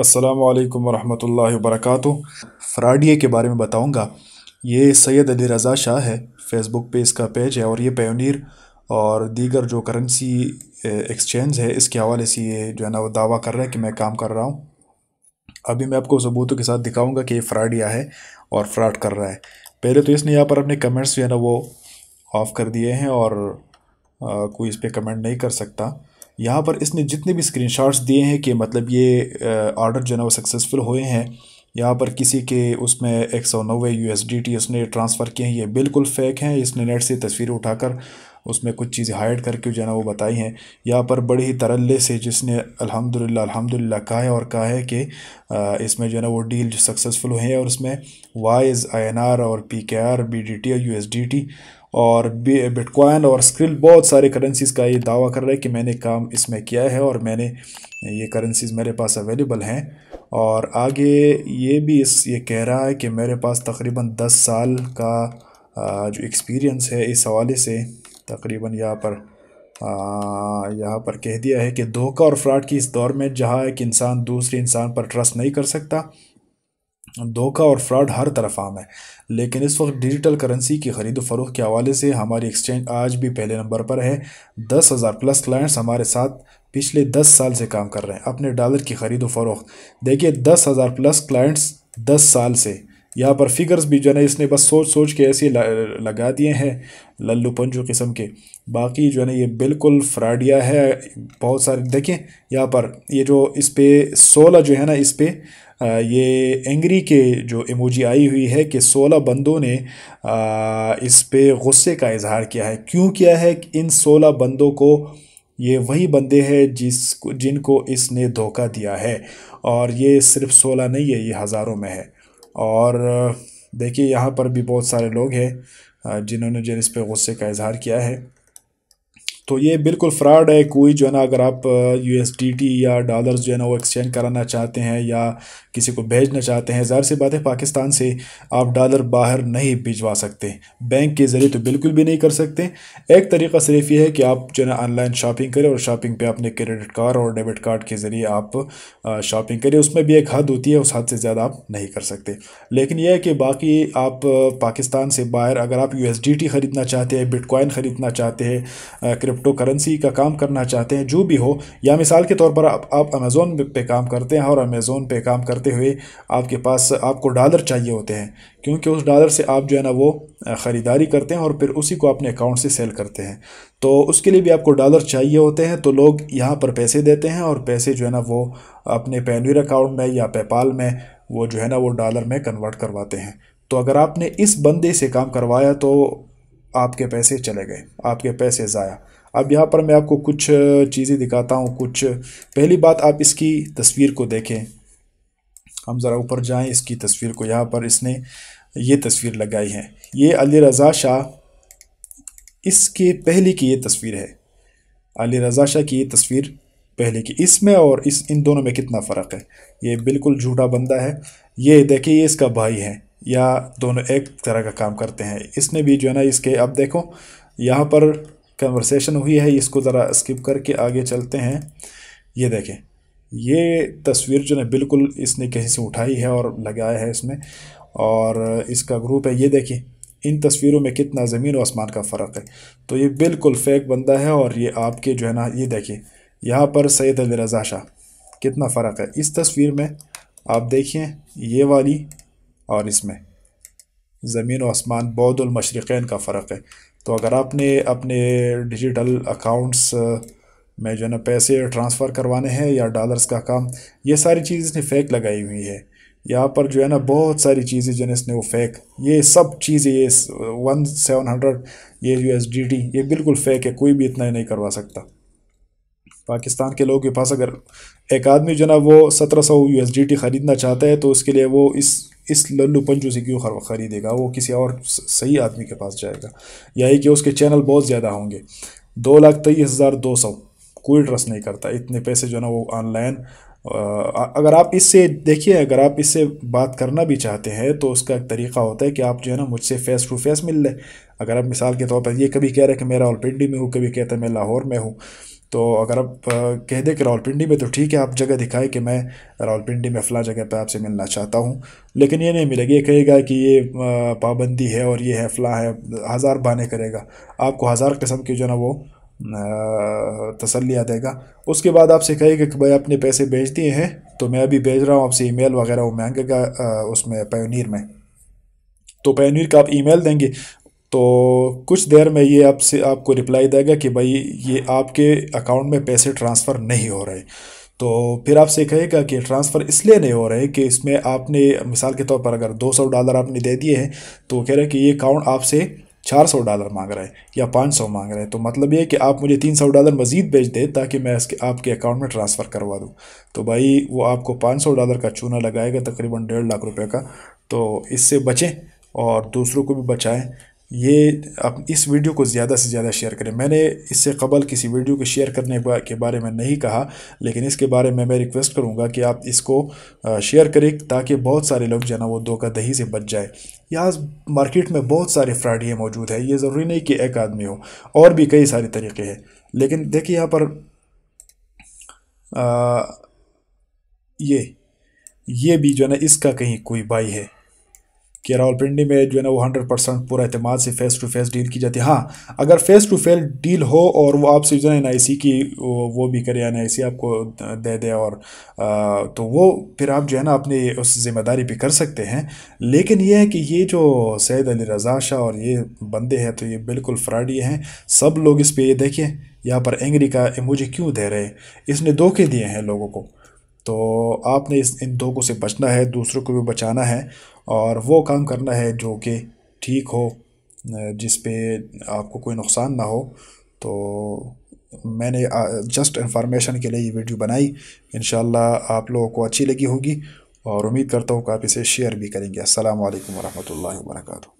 असलकम वरहमल वरक फ्राडिया के बारे में बताऊंगा ये सैयद अली रज़ा शाह है फेसबुक पे इसका पेज है और ये पैनीर और दीगर जो करेंसी एक्सचेंज है इसके हवाले से ये जो है ना वो दावा कर रहा है कि मैं काम कर रहा हूँ अभी मैं आपको सबूतों के साथ दिखाऊँगा कि ये फ्राडिया है और फ़्राड कर रहा है पहले तो इसने यहाँ पर अपने कमेंट्स जो है ना वो ऑफ़ कर दिए हैं और आ, कोई इस पर कमेंट नहीं कर सकता यहाँ पर इसने जितने भी स्क्रीन दिए हैं कि मतलब ये ऑर्डर जो है वो सक्सेसफुल हुए हैं यहाँ पर किसी के उसमें एक सौ नब्बे U S D T transfer किए हैं ये बिल्कुल फेक हैं इसने नेट से तस्वीर उठाकर उसमें कुछ चीज़ें हाइड करके जो है ना वो बताई हैं यहाँ पर बड़े ही तरल्ले से जिसने अल्हम्दुलिल्लाह अल्हम्दुलिल्लाह कहा है और कहा है कि इसमें जो है ना वो डील जो सक्सेसफुल हुए हैं और उसमें वाइज आई और P K R B D T और यू एस डी टी और बिटकॉइन और स्क्रिल बहुत सारे करेंसीज़ का ये दावा कर रहा है कि मैंने काम इसमें किया है और मैंने ये करेंसीज़ मेरे पास अवेलेबल हैं और आगे ये भी इस ये कह रहा है कि मेरे पास तकरीबन दस साल का जो एक्सपीरियंस है इस हवाले से तकरीबन यहाँ पर यहाँ पर कह दिया है कि धोखा और फ्रॉड की इस दौर में जहाँ एक इंसान दूसरे इंसान पर ट्रस्ट नहीं कर सकता धोखा और फ्रॉड हर तरफ आम है लेकिन इस वक्त डिजिटल करेंसी की खरीद फरोख के हवाले से हमारी एक्सचेंज आज भी पहले नंबर पर है दस हज़ार प्लस क्लाइंट्स हमारे साथ पिछले दस साल से काम कर रहे हैं अपने डॉलर की खरीद फरोख देखिए दस हज़ार प्लस क्लाइंट्स दस साल से यहाँ पर फिगर्स भी जो है ना इसने बस सोच सोच के ऐसे लगा दिए हैं लल्लू पंजू किस्म के बाकी जो है ना ये बिल्कुल फ्राडिया है बहुत सारे देखें यहाँ पर ये जो इस पर सोलह जो है ना इस पर ये एंग्री के जो इमोजी आई हुई है कि सोलह बंदों ने इस पर गुस्से का इजहार किया है क्यों किया है कि इन सोलह बंदों को ये वही बंदे हैं जिस जिनको इसने धोखा दिया है और ये सिर्फ सोलह नहीं है ये हज़ारों में है और देखिए यहाँ पर भी बहुत सारे लोग हैं जिन्होंने जो इस पर गुस्से का इजहार किया है तो ये बिल्कुल फ्रॉड है कोई जो है ना अगर आप यू या डॉलर्स जो है ना वो एक्सचेंज कराना चाहते हैं या किसी को भेजना चाहते हैं ज़ाहिर सी बात है पाकिस्तान से आप डॉलर बाहर नहीं भिजवा सकते बैंक के ज़रिए तो बिल्कुल भी नहीं कर सकते एक तरीका सिर्फ ये है कि आप जो है ना ऑनलाइन शॉपिंग करें और शॉपिंग पे अपने क्रेडिट कार्ड और डेबिट कार्ड के ज़रिए आप शॉपिंग करें उसमें भी एक हद होती है उस हद से ज़्यादा आप नहीं कर सकते लेकिन यह है कि बाकी आप पाकिस्तान से बाहर अगर आप यू ख़रीदना चाहते हैं बिटकॉइन ख़रीदना चाहते हैं क्रिप्टो क्रिप्टो करेंसी का काम करना चाहते हैं जो भी हो या मिसाल के तौर पर आप आप अमेज़ोन पे काम करते हैं और अमेज़ोन पे काम करते हुए आपके पास आपको डॉलर चाहिए होते हैं क्योंकि उस डॉलर से आप जो है ना वो ख़रीदारी करते हैं और फिर उसी को अपने अकाउंट से सेल करते हैं तो उसके लिए भी आपको डॉलर चाहिए होते हैं तो लोग यहाँ पर पैसे देते हैं और पैसे जो है ना वो अपने पेनवीर अकाउंट में या पेपाल में वो जो है ना वो डॉलर में कन्वर्ट करवाते हैं तो अगर आपने इस बंदे से काम करवाया तो आपके पैसे चले गए आपके पैसे ज़ाया अब यहाँ पर मैं आपको कुछ चीज़ें दिखाता हूँ कुछ पहली बात आप इसकी तस्वीर को देखें हम ज़रा ऊपर जाएं इसकी तस्वीर को यहाँ पर इसने ये तस्वीर लगाई है ये अली रज़ा शाह इसके पहले की ये तस्वीर है अली रज़ा शाह की ये तस्वीर पहले की इसमें और इस इन दोनों में कितना फ़र्क है ये बिल्कुल झूठा बंदा है ये देखिए ये इसका भाई है या दोनों एक तरह का काम करते हैं इसने भी जो है ना इसके अब देखो यहाँ पर कन्वर्सेशन हुई है इसको ज़रा स्किप करके आगे चलते हैं ये देखें ये तस्वीर जो है बिल्कुल इसने कहीं से उठाई है और लगाया है इसमें और इसका ग्रुप है ये देखिए इन तस्वीरों में कितना ज़मीन और आसमान का फ़र्क है तो ये बिल्कुल फेक बंदा है और ये आपके जो है ना ये देखिए यहाँ पर सैद अली रज़ा शाह कितना फ़र्क है इस तस्वीर में आप देखिए ये वाली और इसमें ज़मीन और आसमान बौदुल का फ़र्क है तो अगर आपने अपने डिजिटल अकाउंट्स में जो है ना पैसे ट्रांसफ़र करवाने हैं या डॉलर्स का काम ये सारी चीज़ इसने फेक लगाई हुई है यहाँ पर जो है ना बहुत सारी चीज़ें जो है इसने वो फेक ये सब चीज़ें ये वन सेवन हंड्रेड ये यू एस डी टी ये बिल्कुल फेक है कोई भी इतना ही नहीं करवा सकता पाकिस्तान के लोगों के पास अगर एक आदमी जो ना वो सत्रह सौ यू एस डी टी ख़रीदना चाहता है तो उसके लिए वो इस इस लल्लू पंजू से क्यों खरीदेगा वो किसी और सही आदमी के पास जाएगा या ये कि उसके चैनल बहुत ज़्यादा होंगे दो लाख तेईस हज़ार दो सौ कोई ट्रस्ट नहीं करता इतने पैसे जो है ना वो ऑनलाइन अगर आप इससे देखिए अगर आप इससे बात करना भी चाहते हैं तो उसका एक तरीका होता है कि आप जो है ना मुझसे फेस टू फेस मिल लें अगर आप मिसाल के तौर पर ये कभी कह रहे हैं कि मेरा ऑलपिंडी में हूँ कभी कहते हैं मैं लाहौर में हूँ तो अगर आप कह दें कि रावलपिंडी में तो ठीक है आप जगह दिखाए कि मैं रावलपिंडी में फ़ला जगह पर आपसे मिलना चाहता हूँ लेकिन ये नहीं मिलेगी ये कहेगा कि ये पाबंदी है और ये है फ़ला है हज़ार बहाने करेगा आपको हज़ार किस्म की जो ना वो तसल्लिया देगा उसके बाद आपसे कहेगा कि भाई आपने पैसे भेज दिए हैं तो मैं अभी भेज रहा हूँ आपसे मेल वगैरह वो मांगेगा उसमें पैनिर में तो पैनिर का आप मेल देंगे तो कुछ देर में ये आपसे आपको रिप्लाई देगा कि भाई ये आपके अकाउंट में पैसे ट्रांसफ़र नहीं हो रहे तो फिर आपसे कहेगा कि ट्रांसफ़र इसलिए नहीं हो रहे कि इसमें आपने मिसाल के तौर पर अगर 200 डॉलर आपने दे दिए हैं तो कह रहे हैं कि ये अकाउंट आपसे 400 डॉलर मांग रहा है या 500 मांग रहा है तो मतलब ये कि आप मुझे 300 डॉलर मज़ीद भेज दें ताकि मैं इसके आपके अकाउंट में ट्रांसफ़र करवा दूँ तो भाई वो आपको पाँच डॉलर का चूना लगाएगा तकरीबन डेढ़ लाख रुपये का तो इससे बचें और दूसरों को भी बचाएँ ये आप इस वीडियो को ज़्यादा से ज़्यादा शेयर करें मैंने इससे कबल किसी वीडियो को शेयर करने के बारे में नहीं कहा लेकिन इसके बारे में मैं रिक्वेस्ट करूँगा कि आप इसको शेयर करें ताकि बहुत सारे लोग जो ना वो दही से बच जाए यहाँ मार्केट में बहुत सारे फ्रॉडियाँ मौजूद है ये ज़रूरी नहीं कि एक आदमी हो और भी कई सारे तरीके हैं लेकिन देखिए यहाँ पर आ, ये ये भी जो है ना इसका कहीं कोई बाई है कि रावलपिंडी में जो है ना वो हंड्रेड परसेंट पूरा अहतमाद से फेस टू फेस डील की जाती है हाँ अगर फेस टू फेस डील हो और वो आपसे जो है एन आई सी की वो भी करे एन आई सी आपको दे दे और आ, तो वो फिर आप जो है ना अपनी उस जिम्मेदारी पे कर सकते हैं लेकिन ये है कि ये जो सैद अली रजा शाह और ये बंदे हैं तो ये बिल्कुल फ्राडी हैं सब लोग इस पर ये देखें यहाँ पर एंग्री का मुझे क्यों दे रहे इसने धोखे दिए हैं लोगों को तो आपने इस इन धोखों से बचना है दूसरों को भी बचाना है और वो काम करना है जो कि ठीक हो जिस पे आपको कोई नुकसान ना हो तो मैंने जस्ट इन्फॉर्मेशन के लिए ये वीडियो बनाई इन आप लोगों को अच्छी लगी होगी और उम्मीद करता हूँ कि आप इसे शेयर भी करेंगे असल वरहमल वर्का